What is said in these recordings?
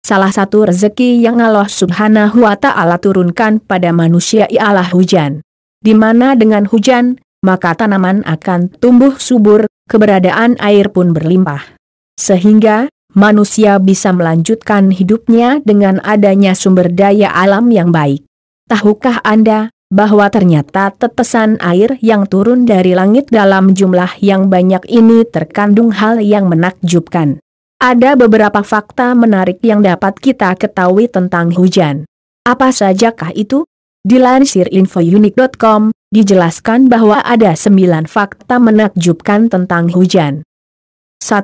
Salah satu rezeki yang Allah subhanahu wa ta'ala turunkan pada manusia ialah hujan. Di mana dengan hujan, maka tanaman akan tumbuh subur, keberadaan air pun berlimpah. Sehingga, manusia bisa melanjutkan hidupnya dengan adanya sumber daya alam yang baik. Tahukah Anda, bahwa ternyata tetesan air yang turun dari langit dalam jumlah yang banyak ini terkandung hal yang menakjubkan. Ada beberapa fakta menarik yang dapat kita ketahui tentang hujan. Apa sajakah itu? Dilansir infounik.com, dijelaskan bahwa ada sembilan fakta menakjubkan tentang hujan. 1.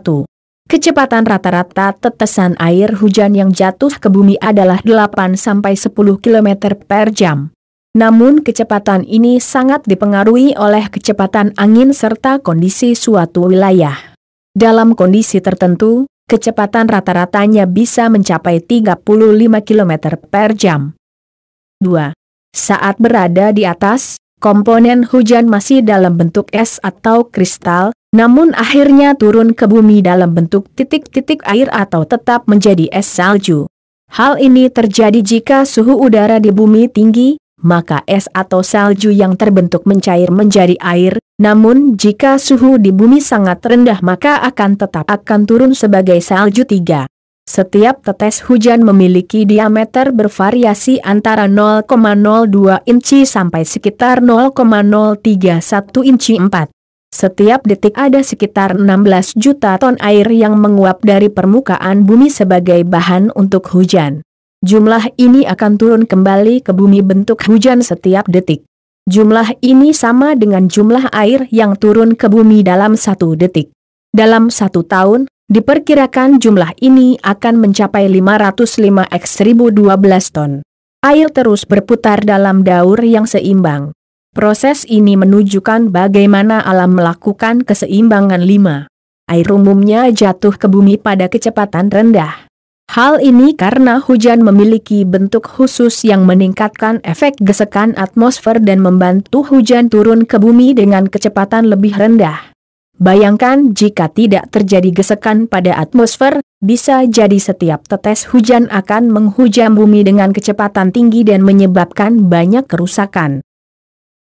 Kecepatan rata-rata tetesan air hujan yang jatuh ke bumi adalah 8-10 km per jam. Namun kecepatan ini sangat dipengaruhi oleh kecepatan angin serta kondisi suatu wilayah. Dalam kondisi tertentu, kecepatan rata-ratanya bisa mencapai 35 km per jam. 2. Saat berada di atas, komponen hujan masih dalam bentuk es atau kristal, namun akhirnya turun ke bumi dalam bentuk titik-titik air atau tetap menjadi es salju. Hal ini terjadi jika suhu udara di bumi tinggi, maka es atau salju yang terbentuk mencair menjadi air, namun jika suhu di bumi sangat rendah maka akan tetap akan turun sebagai salju 3. Setiap tetes hujan memiliki diameter bervariasi antara 0,02 inci sampai sekitar 0,031 inci 4. Setiap detik ada sekitar 16 juta ton air yang menguap dari permukaan bumi sebagai bahan untuk hujan. Jumlah ini akan turun kembali ke bumi bentuk hujan setiap detik. Jumlah ini sama dengan jumlah air yang turun ke bumi dalam satu detik. Dalam satu tahun, diperkirakan jumlah ini akan mencapai 505 x 1012 ton. Air terus berputar dalam daur yang seimbang. Proses ini menunjukkan bagaimana alam melakukan keseimbangan lima. Air umumnya jatuh ke bumi pada kecepatan rendah. Hal ini karena hujan memiliki bentuk khusus yang meningkatkan efek gesekan atmosfer dan membantu hujan turun ke bumi dengan kecepatan lebih rendah. Bayangkan jika tidak terjadi gesekan pada atmosfer, bisa jadi setiap tetes hujan akan menghujam bumi dengan kecepatan tinggi dan menyebabkan banyak kerusakan.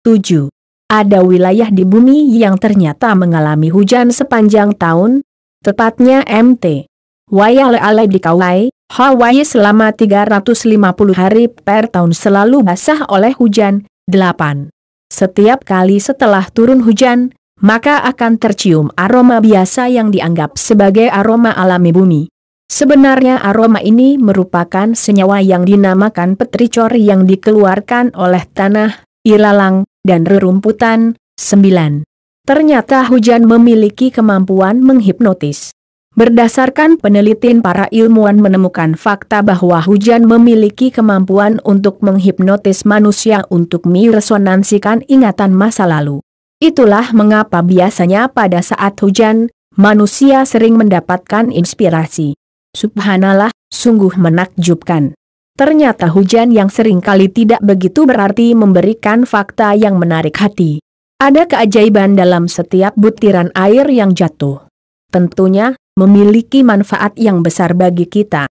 7. Ada wilayah di bumi yang ternyata mengalami hujan sepanjang tahun, tepatnya MT. Wayale-ale di Kauai, Hawaii selama 350 hari per tahun selalu basah oleh hujan, 8. Setiap kali setelah turun hujan, maka akan tercium aroma biasa yang dianggap sebagai aroma alami bumi. Sebenarnya aroma ini merupakan senyawa yang dinamakan petricor yang dikeluarkan oleh tanah, ilalang, dan rerumputan, 9. Ternyata hujan memiliki kemampuan menghipnotis. Berdasarkan penelitian para ilmuwan menemukan fakta bahwa hujan memiliki kemampuan untuk menghipnotis manusia untuk meresonansikan ingatan masa lalu. Itulah mengapa biasanya pada saat hujan, manusia sering mendapatkan inspirasi. Subhanallah, sungguh menakjubkan. Ternyata hujan yang sering kali tidak begitu berarti memberikan fakta yang menarik hati. Ada keajaiban dalam setiap butiran air yang jatuh. Tentunya, memiliki manfaat yang besar bagi kita.